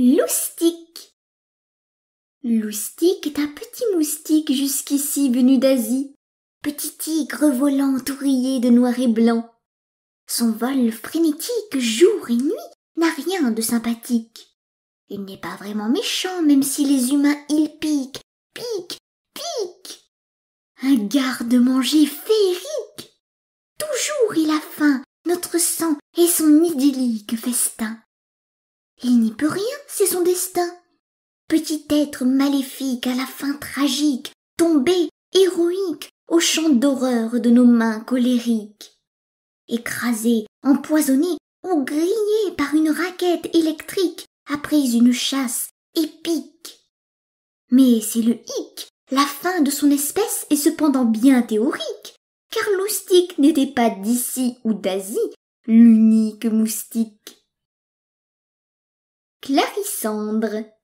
Loustique Loustique est un petit moustique jusqu'ici venu d'Asie, petit tigre volant tourillé de noir et blanc. Son vol frénétique jour et nuit n'a rien de sympathique. Il n'est pas vraiment méchant même si les humains il piquent, piquent, piquent. Un garde-manger féerique. Toujours il a faim, notre sang et son idyllique festin. Il n'y peut rien, c'est son destin. Petit être maléfique à la fin tragique, tombé, héroïque, au champ d'horreur de nos mains colériques. Écrasé, empoisonné ou grillé par une raquette électrique après une chasse épique. Mais c'est le hic, la fin de son espèce est cependant bien théorique, car l'oustique n'était pas d'ici ou d'Asie, l'unique moustique. Clarissandre.